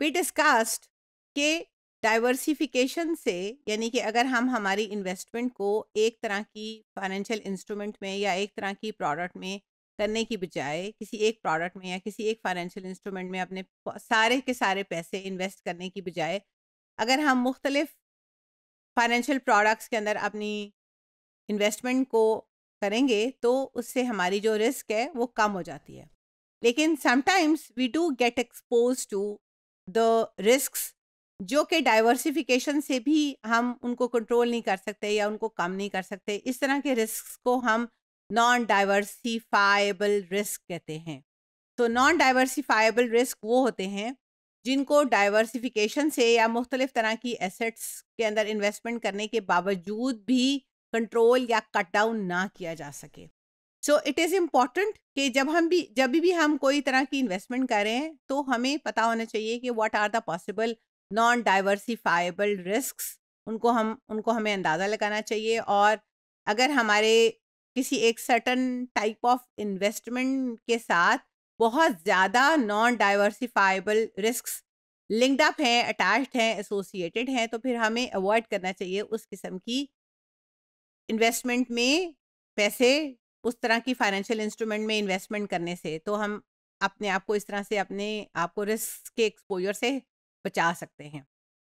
We discussed के diversification से यानी कि अगर हम हमारी इन्वेस्टमेंट को एक तरह की फाइनेंशियल इंस्ट्रूमेंट में या एक तरह की प्रोडक्ट में करने की बजाय किसी एक प्रोडक्ट में या किसी एक फाइनेंशियल इंस्ट्रूमेंट में अपने सारे के सारे पैसे इन्वेस्ट करने की बजाय अगर हम मुख्तलिफ फाइनेंशियल प्रोडक्ट्स के अंदर अपनी इन्वेस्टमेंट को करेंगे तो उससे हमारी जो रिस्क है वो कम हो जाती है लेकिन sometimes we do get expose to the risk जो कि डाइवर्सिफिकेशन से भी हम उनको कंट्रोल नहीं कर सकते या उनको कम नहीं कर सकते इस तरह के रिस्क को हम नॉन डाइवर्सिफाइबल रिस्क कहते हैं तो नॉन डाइवर्सिफाइबल रिस्क वो होते हैं जिनको डाइवर्सिफिकेशन से या मुख्तलिफ तरह की एसेट्स के अंदर इन्वेस्टमेंट करने के बावजूद भी कंट्रोल या कट डाउन ना किया जा सके सो इट इज़ इम्पॉर्टेंट कि जब हम भी जब भी हम कोई तरह की इन्वेस्टमेंट कर रहे हैं तो हमें पता होना चाहिए कि what are the possible non diversifiable risk उनको हम उनको हमें अंदाज़ा लगाना चाहिए और अगर हमारे किसी एक सर्टन टाइप ऑफ इन्वेस्टमेंट के साथ बहुत ज़्यादा non diversifiable risk linked up up हैं अटैच्ड हैं एसोसिएटेड हैं तो फिर हमें अवॉइड करना चाहिए उस किस्म की इन्वेस्टमेंट में पैसे उस तरह की फाइनेंशियल इंस्ट्रूमेंट में इन्वेस्टमेंट करने से तो हम अपने आप को इस तरह से अपने आप को रिस्क के एक्सपोजर से बचा सकते हैं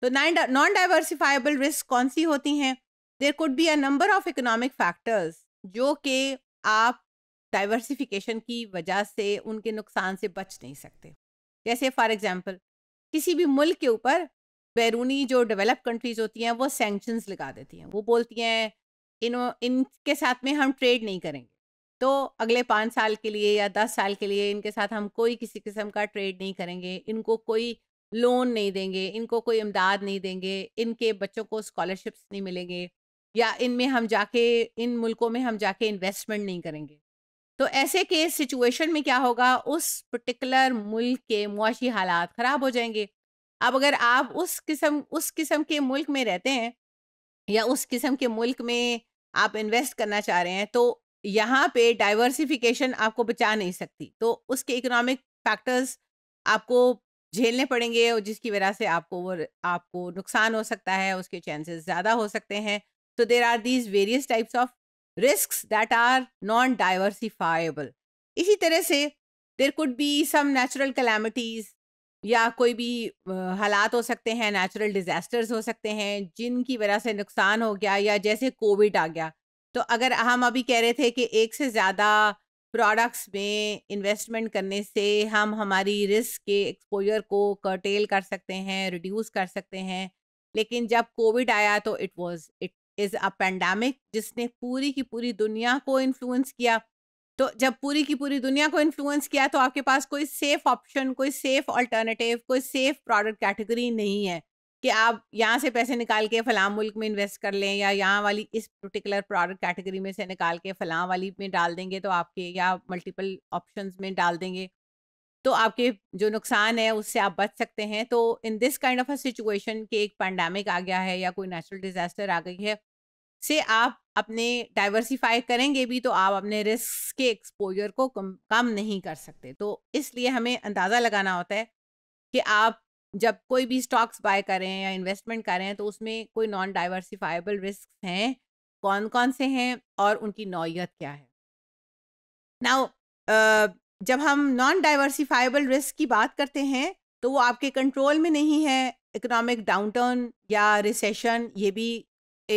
तो नॉन डाइवर्सिफाइबल रिस्क कौन सी होती हैं there could be a number of economic factors जो कि आप डाइवर्सिफिकेशन की वजह से उनके नुकसान से बच नहीं सकते जैसे फॉर एग्जांपल किसी भी मुल्क के ऊपर बैरूनी जो डेवलप कंट्रीज होती हैं वो सेंक्शंस लगा देती हैं वो बोलती हैं इन इनके साथ में हम ट्रेड नहीं करेंगे तो अगले पाँच साल के लिए या दस साल के लिए इनके साथ हम कोई किसी किस्म का ट्रेड नहीं करेंगे इनको कोई लोन नहीं देंगे इनको कोई इमदाद नहीं देंगे इनके बच्चों को स्कॉलरशिप्स नहीं मिलेंगे या इनमें हम जाके इन मुल्कों में हम जाके इन्वेस्टमेंट नहीं करेंगे तो ऐसे के सिचुएशन में क्या होगा उस पर्टिकुलर मुल्क के मुआशी हालात ख़राब हो जाएंगे अब अगर आप उस किस्म उस किस्म के मुल्क में रहते हैं या उस किस्म के मुल्क में आप इन्वेस्ट करना चाह रहे हैं तो यहाँ पे डाइवर्सिफिकेशन आपको बचा नहीं सकती तो उसके इकोनॉमिक फैक्टर्स आपको झेलने पड़ेंगे और जिसकी वजह से आपको वो आपको नुकसान हो सकता है उसके चांसेस ज़्यादा हो सकते हैं तो there are these various types of risk that are non diversifiable इसी तरह से there could be some natural calamities या कोई भी हालात हो सकते हैं नेचुरल डिज़ास्टर्स हो सकते हैं जिनकी वजह से नुकसान हो गया या जैसे कोविड आ गया तो अगर हम अभी कह रहे थे कि एक से ज़्यादा प्रोडक्ट्स में इन्वेस्टमेंट करने से हम हमारी रिस्क के एक्सपोजर को कर्टेल कर सकते हैं रिड्यूस कर सकते हैं लेकिन जब कोविड आया तो it was it is a pandemic जिसने पूरी की पूरी दुनिया को इन्फ्लुएंस किया तो जब पूरी की पूरी दुनिया को इन्फ्लुएंस किया तो आपके पास कोई सेफ ऑप्शन कोई सेफ अल्टरनेटिव कोई सेफ प्रोडक्ट कैटेगरी नहीं है कि आप यहाँ से पैसे निकाल के फलाम मुल्क में इन्वेस्ट कर लें या यहाँ वाली इस पर्टिकुलर प्रोडक्ट कैटेगरी में से निकाल के फलाम वाली में डाल देंगे तो आपके या मल्टीपल ऑप्शन में डाल देंगे तो आपके जो नुकसान है उससे आप बच सकते हैं तो in this kind of a situation कि एक पैंडमिक आ गया है या कोई नेचुरल डिजास्टर आ गई है से आप अपने डाइवर्सीफाई करेंगे भी तो आप अपने रिस्क के एक्सपोजर को कम कम नहीं कर सकते तो इसलिए हमें अंदाज़ा लगाना होता है कि आप जब कोई भी स्टॉक्स बाय करें या इन्वेस्टमेंट करें तो उसमें कोई नॉन डाइवर्सिफाइबल रिस्क हैं कौन कौन से हैं और उनकी नौीयत क्या है नाउ जब हम नॉन डाइवर्सिफाइबल रिस्क की बात करते हैं तो वो आपके कंट्रोल में नहीं है इकोनॉमिक डाउनटर्न या रिसेशन ये भी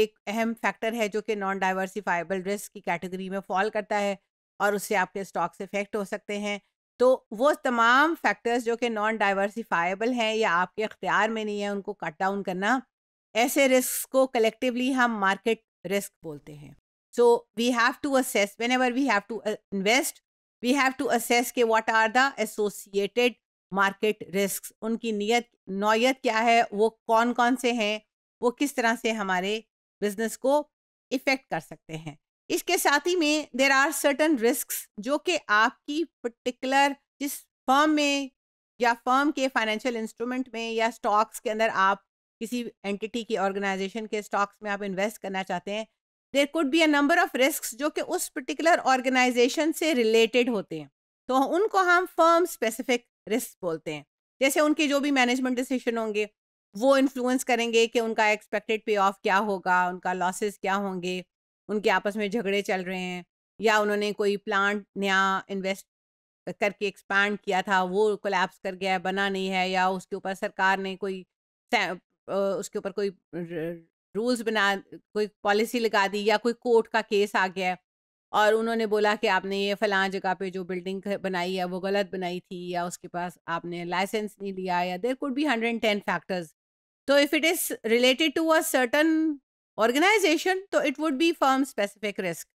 एक अहम फैक्टर है जो कि नॉन डाइवर्सिफाइबल रिस्क की कैटेगरी में फॉल करता है और उससे आपके स्टॉक्स इफेक्ट हो सकते हैं तो वो तमाम फैक्टर्स जो कि नॉन डाइवर्सिफाइबल हैं या आपके अख्तियार में नहीं है उनको कट डाउन करना ऐसे रिस्क को कलेक्टिवली हम मार्केट रिस्क बोलते हैं so we have to assess whenever we have to invest we have to assess के what are the associated market risk उनकी नीयत नौयत क्या है वो कौन कौन से हैं वो किस तरह से हमारे बिजनेस को इफ़ेक्ट कर सकते हैं इसके साथ ही में देर आर सर्टन रिस्क जो कि आपकी पर्टिकुलर जिस फर्म में या फर्म के फाइनेंशियल इंस्ट्रूमेंट में या स्टॉक्स के अंदर आप किसी एंटिटी की ऑर्गेनाइजेशन के स्टॉक्स में आप इन्वेस्ट करना चाहते हैं there could be a number of risk जो कि उस पर्टिकुलर ऑर्गेनाइजेशन से रिलेटेड होते हैं तो उनको हम फर्म स्पेसिफिक रिस्क बोलते हैं जैसे उनके जो भी मैनेजमेंट डिसीजन होंगे वो इन्फ्लुएंस करेंगे कि उनका एक्सपेक्टेड पे ऑफ क्या होगा उनका लॉसेस क्या होंगे उनके आपस में झगड़े चल रहे हैं या उन्होंने कोई प्लांट नया इन्वेस्ट करके एक्सपैंड किया था वो कोलैप्स कर गया है बना नहीं है या उसके ऊपर सरकार ने कोई उसके ऊपर कोई रूल्स बना कोई पॉलिसी लगा दी या कोई कोर्ट का केस आ गया और उन्होंने बोला कि आपने ये फलां जगह पे जो बिल्डिंग बनाई है वो गलत बनाई थी या उसके पास आपने लाइसेंस नहीं लिया या there could be hundred and ten factors तो if it is related to a certain organization, so it would be firm specific risk.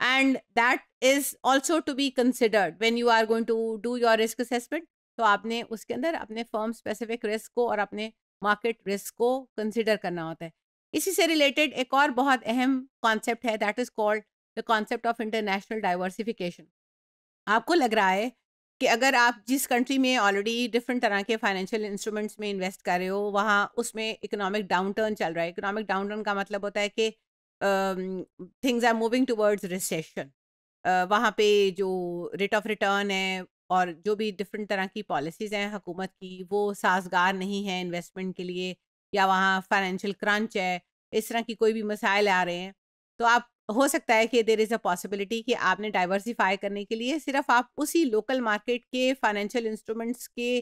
And that is also to be considered when you are going to do your risk assessment. तो आपने उसके अंदर अपने firm specific risk को और अपने market risk को consider करना होता है इसी से रिलेटेड एक और बहुत अहम कॉन्सेप्ट है that is called the concept of international diversification आपको लग रहा है कि अगर आप जिस कंट्री में ऑलरेडी डिफरेंट तरह के फाइनेंशियल इंस्ट्रूमेंट्स में इन्वेस्ट कर रहे हो वहाँ उसमें इकोनॉमिक डाउन टर्न चल रहा है इकोनॉमिक डाउन टर्न का मतलब होता है कि things are moving towards recession वहाँ पे जो रेट ऑफ रिटर्न है और जो भी डिफरेंट तरह की पॉलिसीज़ हैं हुकूमत की वो साजगार नहीं है इन्वेस्टमेंट के लिए या वहाँ फाइनेंशियल क्रंच है इस तरह की कोई भी मसाइल आ रहे हैं तो आप हो सकता है कि देर इज़ अ पॉसिबिलिटी कि आपने डाइवर्सिफाई करने के लिए सिर्फ आप उसी लोकल मार्केट के फाइनेंशियल इंस्ट्रूमेंट्स के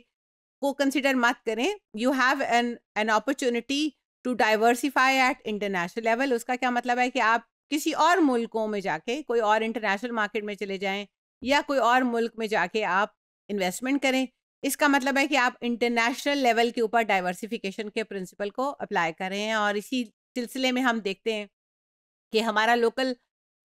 को कंसिडर मत करें you have an an opportunity to diversify at international level उसका क्या मतलब है कि आप किसी और मुल्कों में जाके कोई और इंटरनेशनल मार्केट में चले जाएं या कोई और मुल्क में जाके आप इन्वेस्टमेंट करें इसका मतलब है कि आप इंटरनेशनल लेवल के ऊपर डाइवर्सिफिकेशन के प्रिंसिपल को अप्लाई करें और इसी सिलसिले में हम देखते हैं कि हमारा लोकल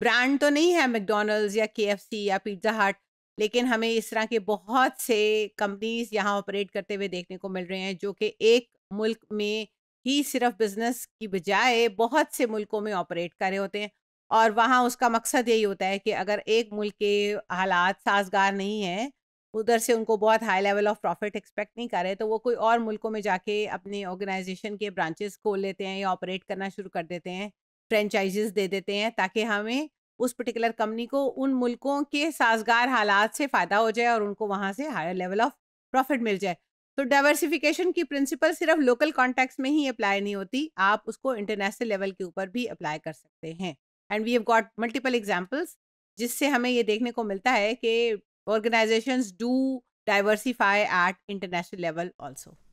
ब्रांड तो नहीं है मैकडोनल्ड्स या के या पिज्ज़ा हट लेकिन हमें इस तरह के बहुत से कंपनीज यहाँ ऑपरेट करते हुए देखने को मिल रहे हैं जो कि एक मुल्क में ही सिर्फ बिजनेस की बजाय बहुत से मुल्कों में ऑपरेट कर रहे होते हैं और वहाँ उसका मकसद यही होता है कि अगर एक मुल्क के हालात साजगार नहीं है उधर से उनको बहुत high level of profit expect नहीं कर रहे तो वो कोई और मुल्कों में जाके अपने ऑर्गेनाइजेशन के ब्रांचेस खोल लेते हैं या ऑपरेट करना शुरू कर देते हैं फ्रेंचाइजेस दे देते हैं ताकि हमें उस पर्टिकुलर कंपनी को उन मुल्कों के साजगार हालात से फ़ायदा हो जाए और उनको वहाँ से हायर लेवल ऑफ प्रॉफिट मिल जाए तो डाइवर्सिफिकेशन की प्रिंसिपल सिर्फ लोकल कॉन्टेक्ट में ही अप्लाई नहीं होती आप उसको इंटरनेशनल लेवल के ऊपर भी अप्लाई कर सकते हैं and we have got multiple examples जिससे हमें ये देखने को मिलता है कि organisations do diversify at international level also